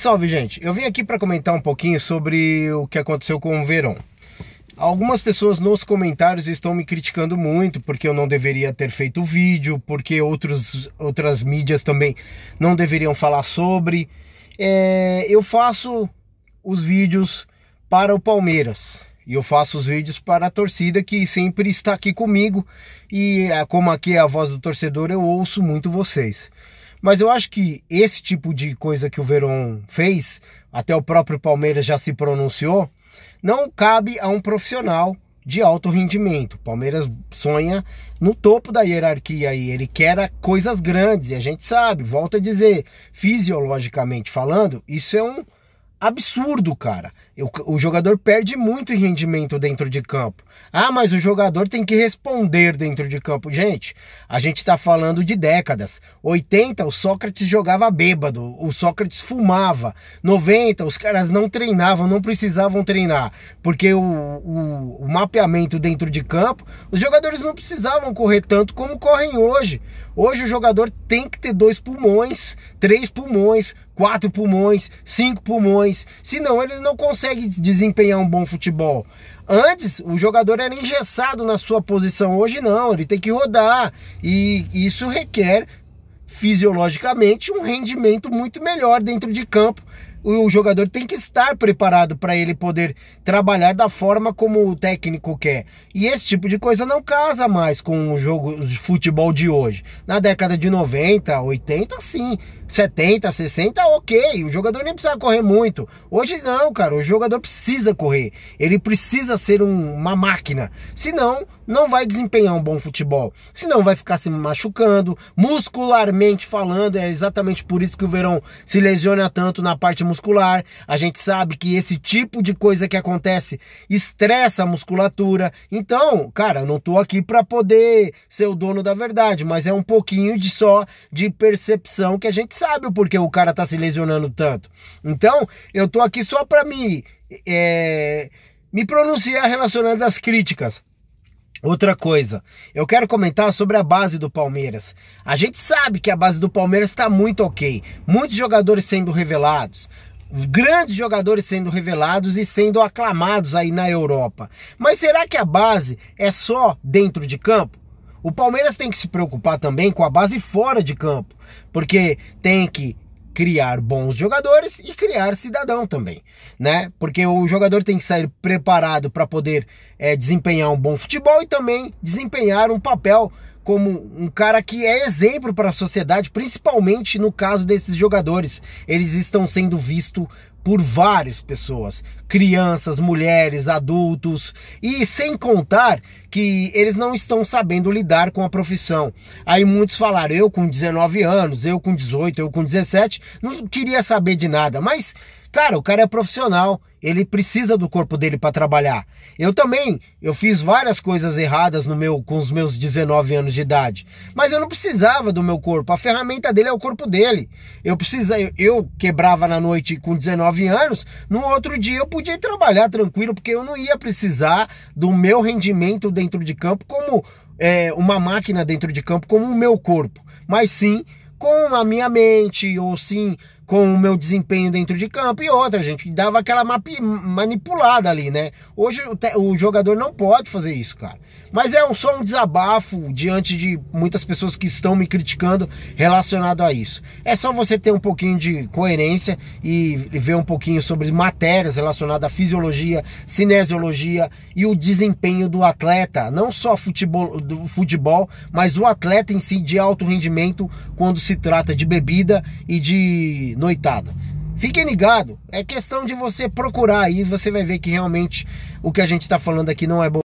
Salve, gente! Eu vim aqui para comentar um pouquinho sobre o que aconteceu com o verão. Algumas pessoas nos comentários estão me criticando muito porque eu não deveria ter feito vídeo, porque outros, outras mídias também não deveriam falar sobre. É, eu faço os vídeos para o Palmeiras e eu faço os vídeos para a torcida que sempre está aqui comigo e é, como aqui é a voz do torcedor eu ouço muito vocês. Mas eu acho que esse tipo de coisa que o Verón fez, até o próprio Palmeiras já se pronunciou, não cabe a um profissional de alto rendimento. Palmeiras sonha no topo da hierarquia aí, ele quer coisas grandes e a gente sabe, volta a dizer, fisiologicamente falando, isso é um absurdo, cara. O, jogador perde muito em rendimento dentro de campo. Ah, mas o jogador tem que responder dentro de campo. Gente, a gente está falando de décadas. 80, o Sócrates jogava bêbado, o Sócrates fumava. 90, os caras não treinavam, não precisavam treinar, porque o, o, o mapeamento dentro de campo, os jogadores não precisavam correr tanto como correm hoje. Hoje o jogador tem que ter dois pulmões, três pulmões, quatro pulmões, cinco pulmões, senão ele não consegue consegue desempenhar um bom futebol. Antes, o jogador era engessado na sua posição, hoje não, ele tem que rodar. E isso requer, fisiologicamente, um rendimento muito melhor dentro de campo o jogador tem que estar preparado para ele poder trabalhar da forma como o técnico quer. E esse tipo de coisa não casa mais com o jogo de futebol de hoje. Na década de 90, 80, sim. 70, 60, ok. O jogador nem precisa correr muito. Hoje não, cara. O jogador precisa correr. Ele precisa ser um, uma máquina. Senão, não vai desempenhar um bom futebol. Senão, vai ficar se machucando. Muscularmente falando, é exatamente por isso que o Verão se lesiona tanto na parte muscular. A gente sabe que esse tipo de coisa que acontece estressa a musculatura. Então, cara, eu não tô aqui para poder ser o dono da verdade, mas é um pouquinho de só de percepção que a gente sabe o porquê o cara tá se lesionando tanto. Então, eu tô aqui só para me é, me pronunciar relacionando às críticas. Outra coisa, eu quero comentar sobre a base do Palmeiras. A gente sabe que a base do Palmeiras está muito ok, muitos jogadores sendo revelados, grandes jogadores sendo revelados e sendo aclamados aí na Europa. Mas será que a base é só dentro de campo? O Palmeiras tem que se preocupar também com a base fora de campo, porque tem que criar bons jogadores e criar cidadão também, né? Porque o jogador tem que sair preparado para poder é, desempenhar um bom futebol e também desempenhar um papel como um cara que é exemplo para a sociedade, principalmente no caso desses jogadores. Eles estão sendo vistos por várias pessoas, crianças, mulheres, adultos, e sem contar que eles não estão sabendo lidar com a profissão. Aí muitos falaram: eu com 19 anos, eu com 18, eu com 17, não queria saber de nada, mas cara, o cara é profissional, ele precisa do corpo dele para trabalhar. Eu também, eu fiz várias coisas erradas no meu com os meus 19 anos de idade, mas eu não precisava do meu corpo. A ferramenta dele é o corpo dele. Eu precisa eu quebrava na noite com 19 anos, no outro dia eu podia trabalhar tranquilo porque eu não ia precisar do meu rendimento dentro de campo como é, uma máquina dentro de campo como o meu corpo, mas sim com a minha mente ou sim com o meu desempenho dentro de campo e outra, gente dava aquela manipulada ali, né? Hoje o, o jogador não pode fazer isso, cara. Mas é um, só um desabafo diante de muitas pessoas que estão me criticando relacionado a isso. É só você ter um pouquinho de coerência e ver um pouquinho sobre matérias relacionadas à fisiologia, cinesiologia e o desempenho do atleta, não só futebol, do futebol, mas o atleta em si de alto rendimento quando se trata de bebida e de noitada. Fiquem ligados, é questão de você procurar aí, você vai ver que realmente o que a gente está falando aqui não é bom.